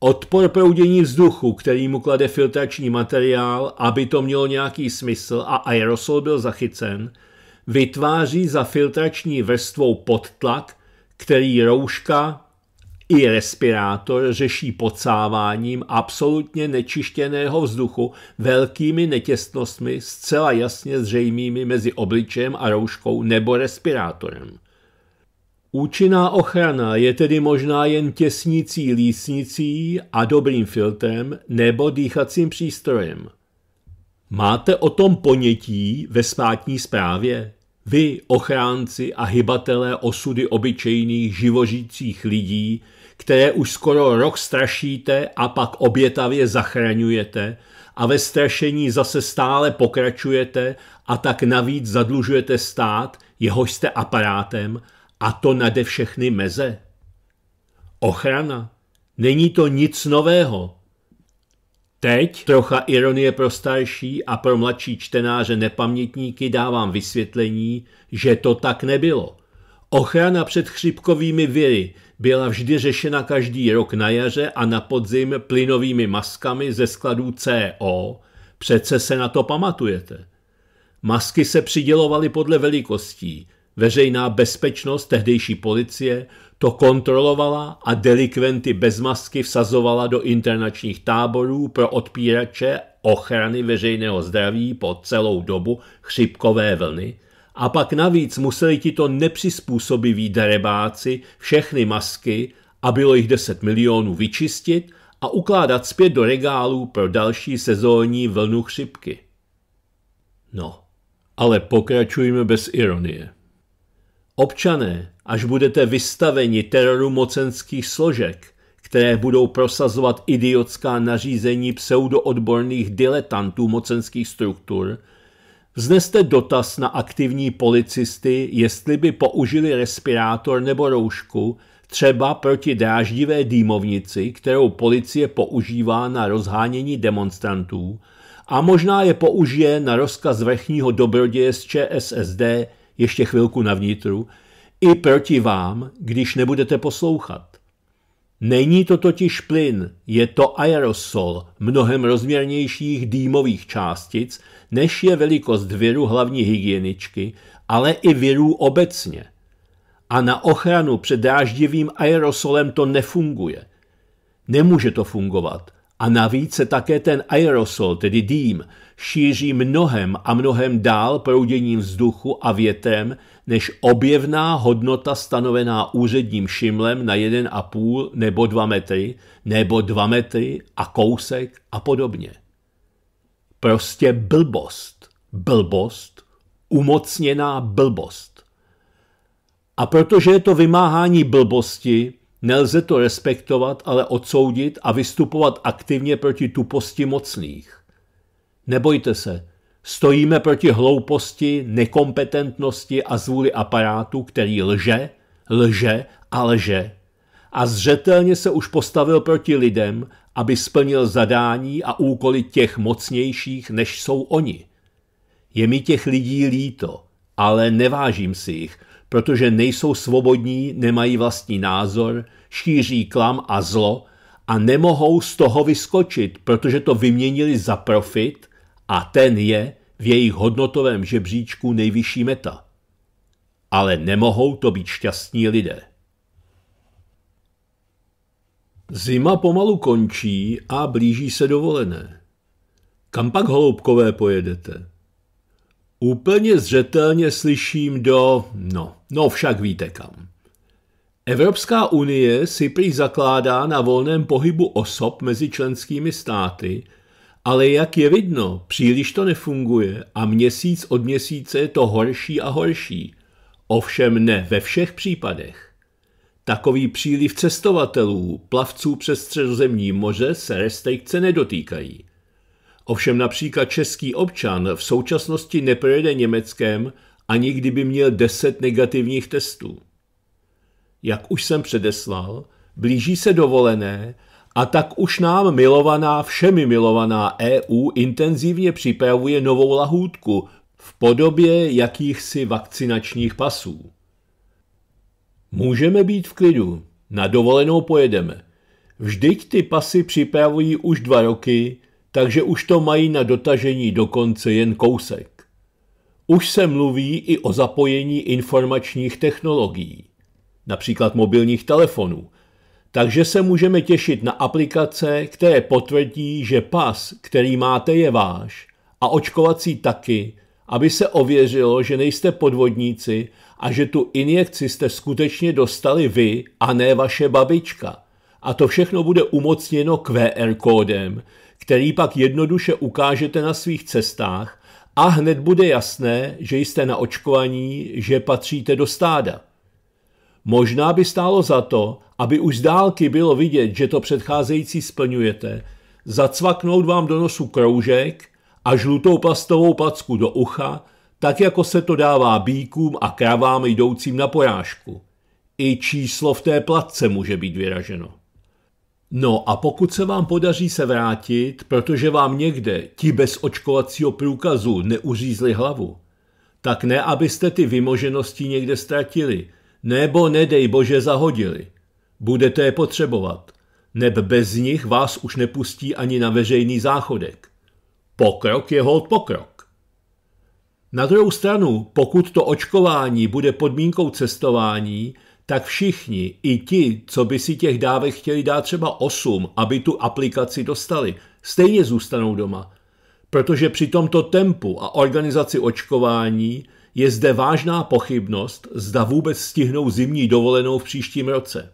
Odpor proudění vzduchu, který mu klade filtrační materiál, aby to mělo nějaký smysl a aerosol byl zachycen, vytváří za filtrační vrstvou podtlak, který rouška i respirátor řeší podsáváním absolutně nečištěného vzduchu velkými netěsnostmi zcela jasně zřejmými mezi obličejem a rouškou nebo respirátorem. Účinná ochrana je tedy možná jen těsnicí lísnicí a dobrým filtrem nebo dýchacím přístrojem. Máte o tom ponětí ve státní správě? Vy, ochránci a hybatelé osudy obyčejných živožících lidí, které už skoro rok strašíte a pak obětavě zachraňujete a ve strašení zase stále pokračujete a tak navíc zadlužujete stát, jehož jste aparátem a to nade všechny meze. Ochrana. Není to nic nového. Teď, trocha ironie pro starší a pro mladší čtenáře nepamětníky, dávám vysvětlení, že to tak nebylo. Ochrana před chřipkovými viry byla vždy řešena každý rok na jaře a na podzim plynovými maskami ze skladů CO, přece se na to pamatujete. Masky se přidělovaly podle velikostí, Veřejná bezpečnost tehdejší policie to kontrolovala a delikventy bez masky vsazovala do internačních táborů pro odpírače ochrany veřejného zdraví po celou dobu chřipkové vlny a pak navíc museli tito nepřizpůsobiví darebáci všechny masky a bylo jich 10 milionů vyčistit a ukládat zpět do regálů pro další sezónní vlnu chřipky. No, ale pokračujme bez ironie. Občané, až budete vystaveni teroru mocenských složek, které budou prosazovat idiotská nařízení pseudoodborných diletantů mocenských struktur, vzneste dotaz na aktivní policisty, jestli by použili respirátor nebo roušku, třeba proti dráždivé dýmovnici, kterou policie používá na rozhánění demonstrantů, a možná je použije na rozkaz vrchního dobroděje z ČSSD ještě chvilku na vnitru, i proti vám, když nebudete poslouchat. Není to totiž plyn, je to aerosol mnohem rozměrnějších dýmových částic, než je velikost viru hlavní hygieničky, ale i virů obecně. A na ochranu před dráždivým aerosolem to nefunguje. Nemůže to fungovat, a navíc se také ten aerosol, tedy dým, šíří mnohem a mnohem dál prouděním vzduchu a větrem, než objevná hodnota stanovená úředním šimlem na 1,5 nebo 2 metry, nebo 2 metry a kousek a podobně. Prostě blbost, blbost, umocněná blbost. A protože je to vymáhání blbosti, Nelze to respektovat, ale odsoudit a vystupovat aktivně proti tuposti mocných. Nebojte se, stojíme proti hlouposti, nekompetentnosti a zvůli aparátu, který lže, lže a lže. A zřetelně se už postavil proti lidem, aby splnil zadání a úkoly těch mocnějších, než jsou oni. Je mi těch lidí líto, ale nevážím si jich, protože nejsou svobodní, nemají vlastní názor, šíří klam a zlo a nemohou z toho vyskočit, protože to vyměnili za profit a ten je v jejich hodnotovém žebříčku nejvyšší meta. Ale nemohou to být šťastní lidé. Zima pomalu končí a blíží se dovolené. Kam pak holoubkové pojedete? Úplně zřetelně slyším do... no, no však víte kam. Evropská unie si prý zakládá na volném pohybu osob mezi členskými státy, ale jak je vidno, příliš to nefunguje a měsíc od měsíce je to horší a horší. Ovšem ne ve všech případech. Takový příliv cestovatelů, plavců přes středozemní moře se restrikce nedotýkají – Ovšem například český občan v současnosti neprojede Německem, ani kdyby měl 10 negativních testů. Jak už jsem předeslal, blíží se dovolené a tak už nám milovaná, všemi milovaná EU intenzivně připravuje novou lahůdku v podobě jakýchsi vakcinačních pasů. Můžeme být v klidu, na dovolenou pojedeme. Vždyť ty pasy připravují už dva roky, takže už to mají na dotažení dokonce jen kousek. Už se mluví i o zapojení informačních technologií, například mobilních telefonů, takže se můžeme těšit na aplikace, které potvrdí, že pas, který máte, je váš a očkovací taky, aby se ověřilo, že nejste podvodníci a že tu injekci jste skutečně dostali vy a ne vaše babička. A to všechno bude umocněno QR kódem, který pak jednoduše ukážete na svých cestách a hned bude jasné, že jste na očkovaní, že patříte do stáda. Možná by stálo za to, aby už z dálky bylo vidět, že to předcházející splňujete, zacvaknout vám do nosu kroužek a žlutou plastovou placku do ucha, tak jako se to dává bíkům a kravám jdoucím na porážku. I číslo v té platce může být vyraženo. No a pokud se vám podaří se vrátit, protože vám někde ti bez očkovacího průkazu neuřízli hlavu, tak ne, abyste ty vymoženosti někde ztratili, nebo nedej bože zahodili. Budete je potřebovat, neb bez nich vás už nepustí ani na veřejný záchodek. Pokrok je hold pokrok. Na druhou stranu, pokud to očkování bude podmínkou cestování, tak všichni, i ti, co by si těch dávek chtěli dát třeba 8, aby tu aplikaci dostali, stejně zůstanou doma. Protože při tomto tempu a organizaci očkování je zde vážná pochybnost, zda vůbec stihnou zimní dovolenou v příštím roce.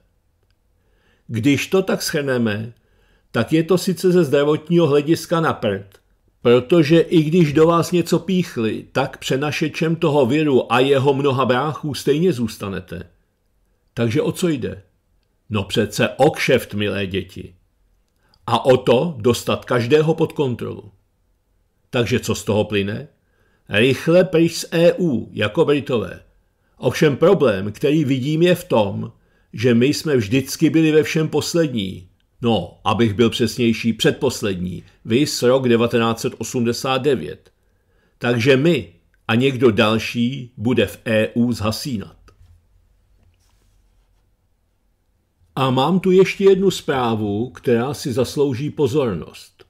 Když to tak schrneme, tak je to sice ze zdravotního hlediska na prd, protože i když do vás něco píchli, tak přenašečem toho viru a jeho mnoha bráchů stejně zůstanete – takže o co jde? No přece o kšeft, milé děti. A o to dostat každého pod kontrolu. Takže co z toho plyne? Rychle pryč z EU, jako Britové. Ovšem problém, který vidím, je v tom, že my jsme vždycky byli ve všem poslední. No, abych byl přesnější, předposlední. Vys rok 1989. Takže my a někdo další bude v EU zhasínat. A mám tu ještě jednu zprávu, která si zaslouží pozornost.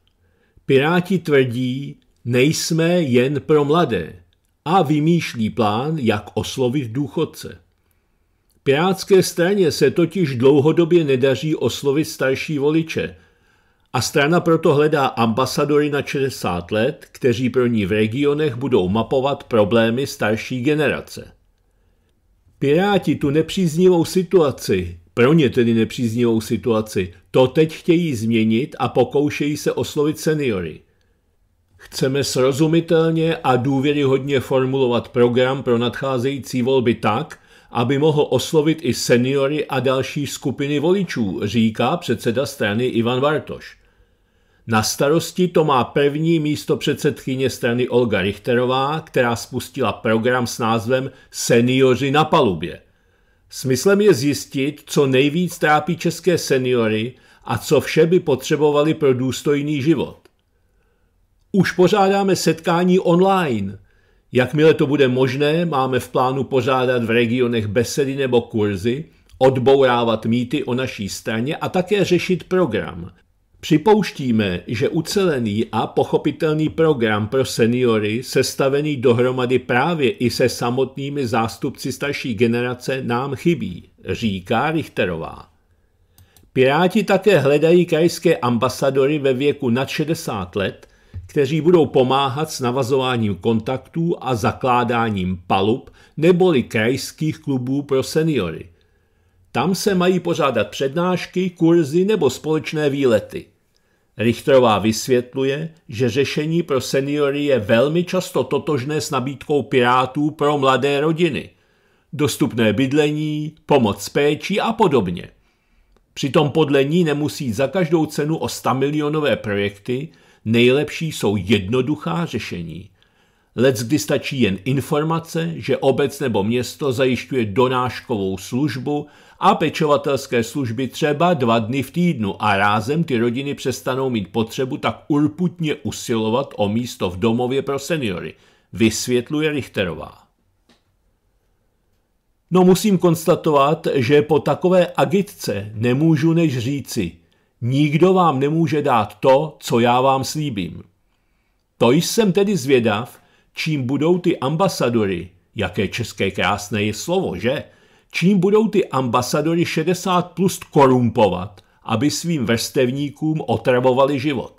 Piráti tvrdí, nejsme jen pro mladé a vymýšlí plán, jak oslovit důchodce. Pirátské straně se totiž dlouhodobě nedaří oslovit starší voliče a strana proto hledá ambasadory na 60 let, kteří pro ní v regionech budou mapovat problémy starší generace. Piráti tu nepříznivou situaci, pro ně tedy nepříznivou situaci. To teď chtějí změnit a pokoušejí se oslovit seniory. Chceme srozumitelně a důvěryhodně formulovat program pro nadcházející volby tak, aby mohl oslovit i seniory a další skupiny voličů, říká předseda strany Ivan Vartoš. Na starosti to má první místo předsedkyně strany Olga Richterová, která spustila program s názvem Seniori na palubě. Smyslem je zjistit, co nejvíc trápí české seniory a co vše by potřebovali pro důstojný život. Už pořádáme setkání online. Jakmile to bude možné, máme v plánu pořádat v regionech besedy nebo kurzy, odbourávat mýty o naší straně a také řešit program – Připouštíme, že ucelený a pochopitelný program pro seniory, sestavený dohromady právě i se samotnými zástupci starší generace, nám chybí, říká Richterová. Piráti také hledají krajské ambasadory ve věku nad 60 let, kteří budou pomáhat s navazováním kontaktů a zakládáním palub neboli krajských klubů pro seniory. Tam se mají pořádat přednášky, kurzy nebo společné výlety. Richterová vysvětluje, že řešení pro seniory je velmi často totožné s nabídkou pirátů pro mladé rodiny. Dostupné bydlení, pomoc s péčí a podobně. Přitom podle ní nemusí za každou cenu o 100 milionové projekty, nejlepší jsou jednoduchá řešení. Lec kdy stačí jen informace, že obec nebo město zajišťuje donáškovou službu a pečovatelské služby třeba dva dny v týdnu a rázem ty rodiny přestanou mít potřebu tak urputně usilovat o místo v domově pro seniory, vysvětluje Richterová. No musím konstatovat, že po takové agitce nemůžu než říci, nikdo vám nemůže dát to, co já vám slíbím. To jsem tedy zvědav, čím budou ty ambasadory, jaké české krásné je slovo, že? čím budou ty ambasadory 60 plus korumpovat, aby svým vrstevníkům otravovali život.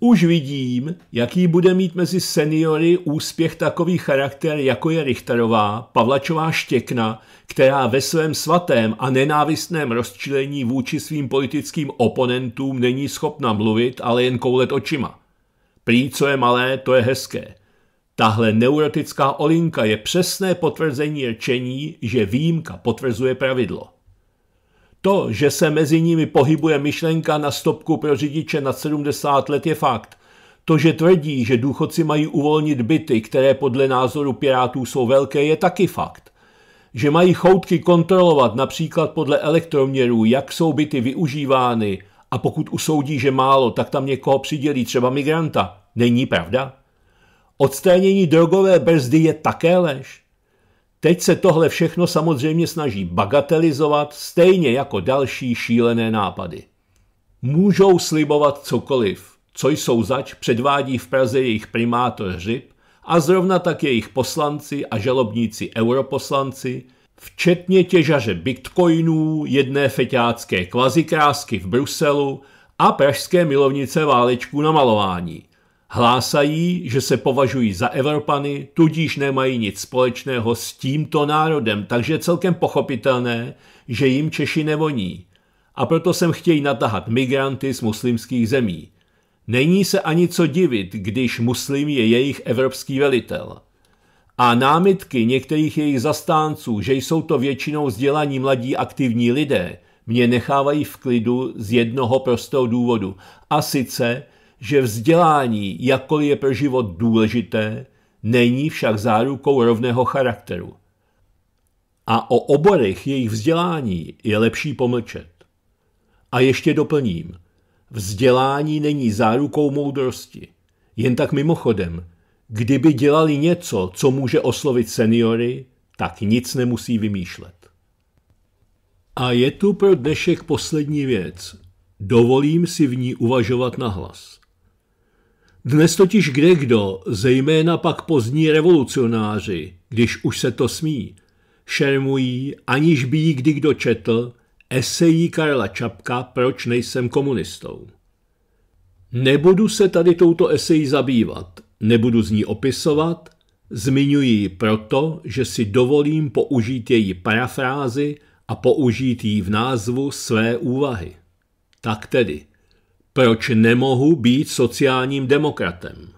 Už vidím, jaký bude mít mezi seniory úspěch takový charakter, jako je Richterová, Pavlačová Štěkna, která ve svém svatém a nenávistném rozčilení vůči svým politickým oponentům není schopna mluvit, ale jen koulet očima. Prý, co je malé, to je hezké. Tahle neurotická olinka je přesné potvrzení rčení, že výjimka potvrzuje pravidlo. To, že se mezi nimi pohybuje myšlenka na stopku pro řidiče nad 70 let je fakt. To, že tvrdí, že důchodci mají uvolnit byty, které podle názoru pirátů jsou velké, je taky fakt. Že mají choutky kontrolovat například podle elektroměrů, jak jsou byty využívány a pokud usoudí, že málo, tak tam někoho přidělí, třeba migranta, není pravda? Odstranění drogové brzdy je také lež. Teď se tohle všechno samozřejmě snaží bagatelizovat, stejně jako další šílené nápady. Můžou slibovat cokoliv, co jsou zač předvádí v Praze jejich primátor Hřib a zrovna tak jejich poslanci a žalobníci europoslanci, včetně těžaře bitcoinů, jedné feťácké kvazikrásky v Bruselu a pražské milovnice válečků na malování – Hlásají, že se považují za Evropany, tudíž nemají nic společného s tímto národem, takže je celkem pochopitelné, že jim Češi nevoní. A proto sem chtějí natahat migranty z muslimských zemí. Není se ani co divit, když muslim je jejich evropský velitel. A námitky některých jejich zastánců, že jsou to většinou vzdělaní mladí aktivní lidé, mě nechávají v klidu z jednoho prostého důvodu. A sice, že vzdělání, jakkoliv je pro život důležité, není však zárukou rovného charakteru. A o oborech jejich vzdělání je lepší pomlčet. A ještě doplním. Vzdělání není zárukou moudrosti. Jen tak mimochodem, kdyby dělali něco, co může oslovit seniory, tak nic nemusí vymýšlet. A je tu pro dnešek poslední věc. Dovolím si v ní uvažovat nahlas. Dnes totiž kdekdo, zejména pak pozdní revolucionáři, když už se to smí, šermují, aniž by jí kdy kdo četl, esejí Karla Čapka Proč nejsem komunistou. Nebudu se tady touto esejí zabývat, nebudu z ní opisovat, zmiňuji ji proto, že si dovolím použít její parafrázy a použít ji v názvu své úvahy. Tak tedy – proč nemohu být sociálním demokratem?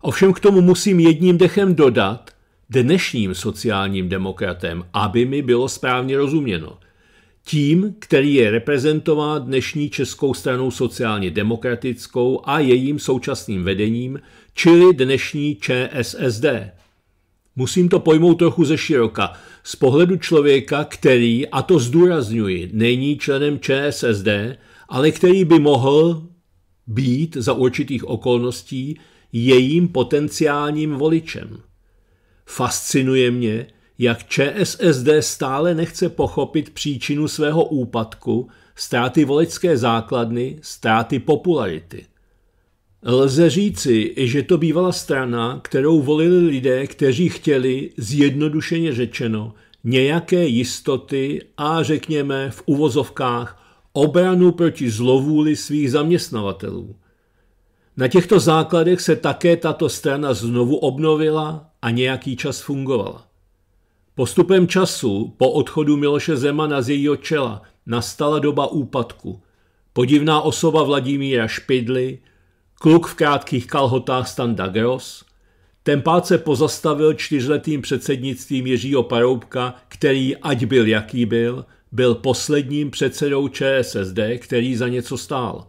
Ovšem k tomu musím jedním dechem dodat dnešním sociálním demokratem, aby mi bylo správně rozuměno. Tím, který je reprezentován dnešní Českou stranou sociálně demokratickou a jejím současným vedením, čili dnešní ČSSD. Musím to pojmout trochu ze široka, z pohledu člověka, který, a to zdůrazňuji, není členem ČSSD, ale který by mohl být za určitých okolností jejím potenciálním voličem. Fascinuje mě, jak ČSSD stále nechce pochopit příčinu svého úpadku, ztráty voličské základny, ztráty popularity. Lze říci, že to bývala strana, kterou volili lidé, kteří chtěli, zjednodušeně řečeno, nějaké jistoty a řekněme v uvozovkách obranu proti zlovůli svých zaměstnavatelů. Na těchto základech se také tato strana znovu obnovila a nějaký čas fungovala. Postupem času po odchodu Miloše Zemana z jejího čela nastala doba úpadku. Podivná osoba Vladimíra Špidly, kluk v krátkých kalhotách Standa Gross, ten pád se pozastavil čtyřletým předsednictvím Jiřího Paroubka, který, ať byl jaký byl, byl posledním předsedou ČSSD, který za něco stál.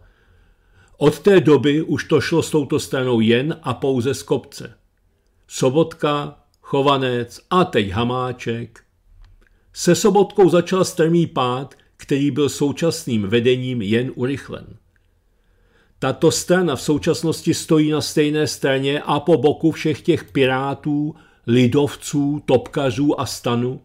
Od té doby už to šlo s touto stranou jen a pouze z kopce. Sobotka, Chovanec a teď Hamáček. Se Sobotkou začal strmý pád, který byl současným vedením jen urychlen. Tato strana v současnosti stojí na stejné straně a po boku všech těch pirátů, lidovců, topkařů a stanu,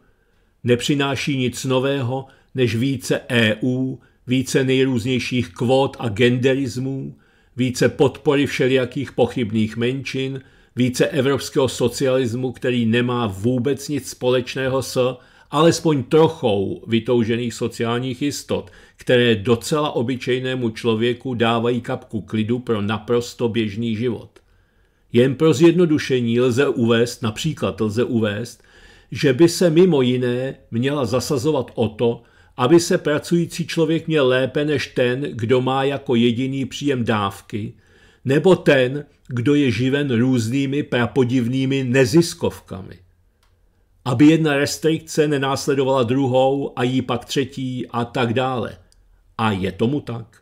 nepřináší nic nového než více EU, více nejrůznějších kvót a genderismů, více podpory všelijakých pochybných menšin, více evropského socialismu, který nemá vůbec nic společného s alespoň trochou vytoužených sociálních jistot, které docela obyčejnému člověku dávají kapku klidu pro naprosto běžný život. Jen pro zjednodušení lze uvést, například lze uvést, že by se mimo jiné měla zasazovat o to, aby se pracující člověk měl lépe než ten, kdo má jako jediný příjem dávky, nebo ten, kdo je živen různými prapodivnými neziskovkami. Aby jedna restrikce nenásledovala druhou a jí pak třetí a tak dále. A je tomu tak.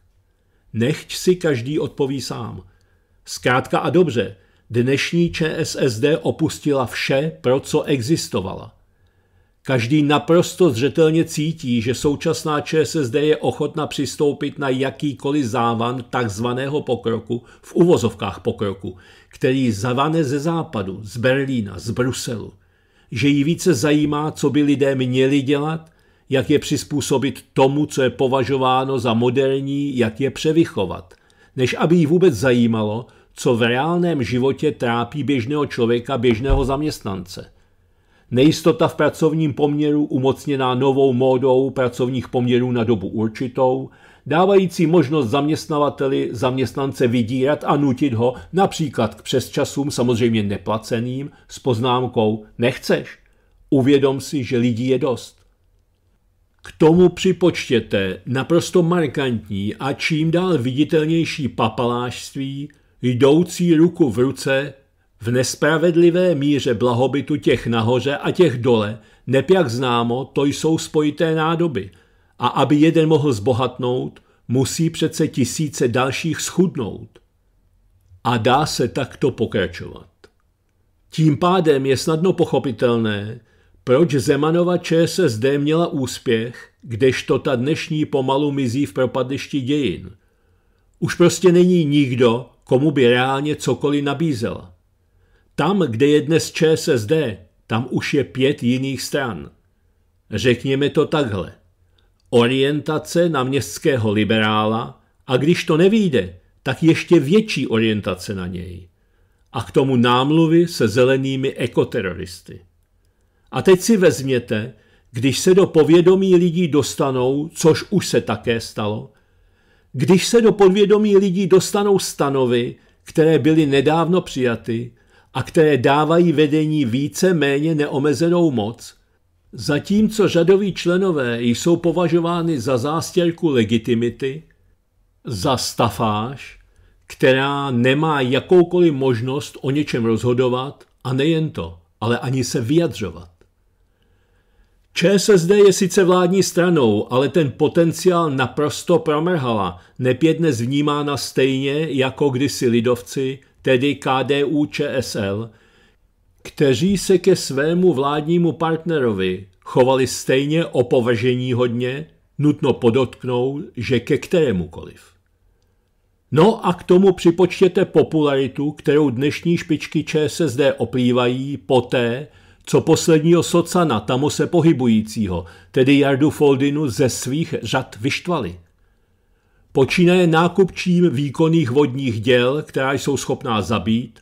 Nechť si každý odpoví sám. Zkrátka a dobře, Dnešní ČSSD opustila vše, pro co existovala. Každý naprosto zřetelně cítí, že současná ČSSD je ochotna přistoupit na jakýkoliv závan takzvaného pokroku, v uvozovkách pokroku, který zavane ze západu, z Berlína, z Bruselu. Že jí více zajímá, co by lidé měli dělat, jak je přizpůsobit tomu, co je považováno za moderní, jak je převychovat, než aby jí vůbec zajímalo, co v reálném životě trápí běžného člověka, běžného zaměstnance. Nejistota v pracovním poměru umocněná novou módou pracovních poměrů na dobu určitou, dávající možnost zaměstnavateli zaměstnance vydírat a nutit ho například k přesčasům, samozřejmě neplaceným, s poznámkou nechceš. Uvědom si, že lidí je dost. K tomu připočtěte naprosto markantní a čím dál viditelnější papalášství, jdoucí ruku v ruce v nespravedlivé míře blahobytu těch nahoře a těch dole, neb jak známo, to jsou spojité nádoby. A aby jeden mohl zbohatnout, musí přece tisíce dalších schudnout. A dá se takto pokračovat. Tím pádem je snadno pochopitelné, proč Zemanova ČSSD měla úspěch, kdežto ta dnešní pomalu mizí v propadlišti dějin. Už prostě není nikdo, komu by reálně cokoliv nabízel. Tam, kde je dnes ČSSD, tam už je pět jiných stran. Řekněme to takhle. Orientace na městského liberála a když to nevíde, tak ještě větší orientace na něj. A k tomu námluvy se zelenými ekoteroristy. A teď si vezměte, když se do povědomí lidí dostanou, což už se také stalo, když se do podvědomí lidí dostanou stanovy, které byly nedávno přijaty a které dávají vedení více méně neomezenou moc, zatímco řadoví členové jsou považovány za zástěrku legitimity, za stafáž, která nemá jakoukoliv možnost o něčem rozhodovat a nejen to, ale ani se vyjadřovat. ČSSD je sice vládní stranou, ale ten potenciál naprosto promrhala. Nepět dnes vnímána stejně jako kdysi lidovci, tedy KDU ČSL, kteří se ke svému vládnímu partnerovi chovali stejně opovržení hodně, nutno podotknout, že ke kterémukoliv. No a k tomu připočtěte popularitu, kterou dnešní špičky ČSSD oplývají poté, co posledního socana tamo se pohybujícího, tedy Jardu Foldinu ze svých řad vyštvali. Počínaje nákupčím výkonných vodních děl, která jsou schopná zabít,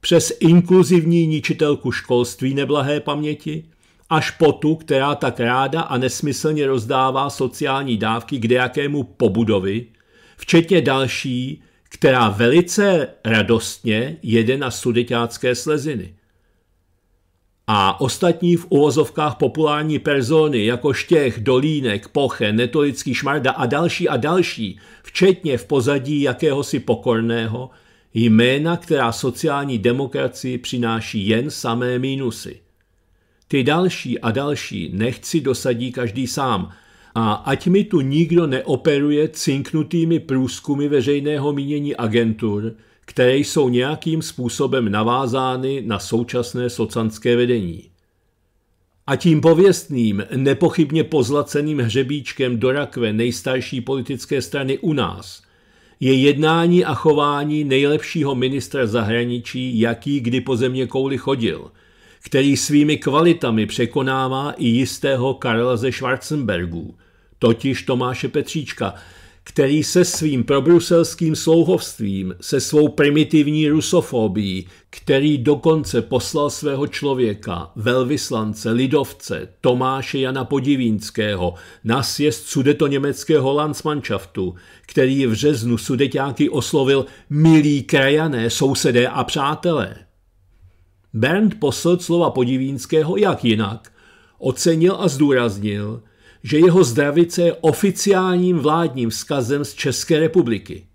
přes inkluzivní ničitelku školství neblahé paměti, až po tu, která tak ráda a nesmyslně rozdává sociální dávky kdejakému pobudovi, včetně další, která velice radostně jede na sudeťácké sleziny a ostatní v uvozovkách populární persony jako Štěch, Dolínek, Poche, Netolický Šmarda a další a další, včetně v pozadí jakéhosi pokorného, jména, která sociální demokracii přináší jen samé mínusy. Ty další a další nechci dosadí každý sám a ať mi tu nikdo neoperuje cinknutými průzkumy veřejného mínění agentur, které jsou nějakým způsobem navázány na současné socanské vedení. A tím pověstným, nepochybně pozlaceným hřebíčkem do rakve nejstarší politické strany u nás je jednání a chování nejlepšího ministra zahraničí, jaký kdy po země kouli chodil, který svými kvalitami překonává i jistého Karla ze Schwarzenbergu, totiž Tomáše Petříčka, který se svým probruselským slouhovstvím, se svou primitivní rusofobií, který dokonce poslal svého člověka, velvyslance, lidovce Tomáše Jana Podivínského na sjezd německého Landsmannschaftu, který v řeznu sudeťáky oslovil milí krajané, sousedé a přátelé. Bernd poslal slova Podivínského jak jinak, ocenil a zdůraznil – že jeho zdravice je oficiálním vládním vzkazem z České republiky.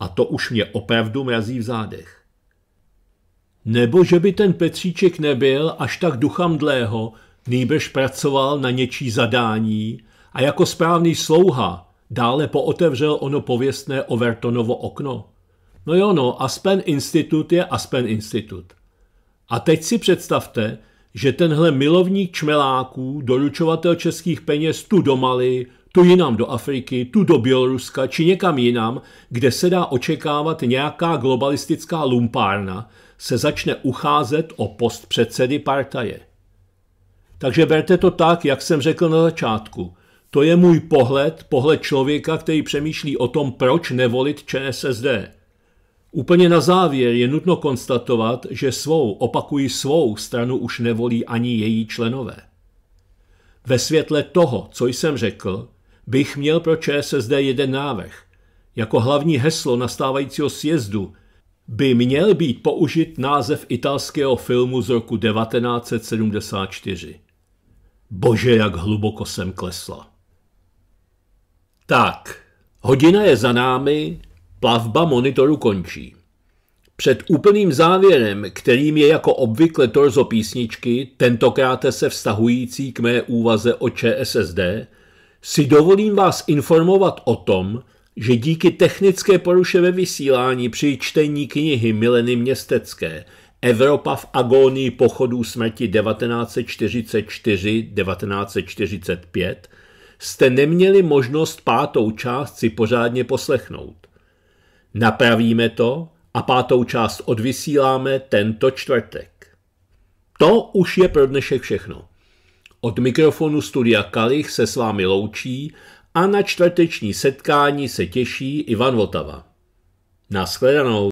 A to už mě opravdu mrazí v zádech. Nebo že by ten Petříček nebyl až tak duchem dlého, nýbrž pracoval na něčí zadání a jako správný slouha dále pootevřel ono pověstné Overtonovo okno. No jo, no, Aspen Institut je Aspen Institut. A teď si představte, že tenhle milovník čmeláků, doručovatel českých peněz tu do Mali, tu jinam do Afriky, tu do Běloruska či někam jinam, kde se dá očekávat nějaká globalistická lumpárna, se začne ucházet o post předsedy partaje. Takže berte to tak, jak jsem řekl na začátku. To je můj pohled, pohled člověka, který přemýšlí o tom, proč nevolit ČSSD. Úplně na závěr je nutno konstatovat, že svou, opakují svou stranu už nevolí ani její členové. Ve světle toho, co jsem řekl, bych měl pro ČSSD jeden návrh. Jako hlavní heslo nastávajícího sjezdu by měl být použit název italského filmu z roku 1974. Bože, jak hluboko jsem klesla. Tak, hodina je za námi, plavba monitoru končí. Před úplným závěrem, kterým je jako obvykle torzo písničky, tentokrát se vztahující k mé úvaze o ČSSD, si dovolím vás informovat o tom, že díky technické poruše ve vysílání při čtení knihy Mileny Městecké Evropa v agónii pochodů smrti 1944-1945 jste neměli možnost pátou část si pořádně poslechnout. Napravíme to a pátou část odvysíláme tento čtvrtek. To už je pro dnešek všechno. Od mikrofonu studia Kalich se s vámi loučí a na čtvrteční setkání se těší Ivan Votava. Naschledanou.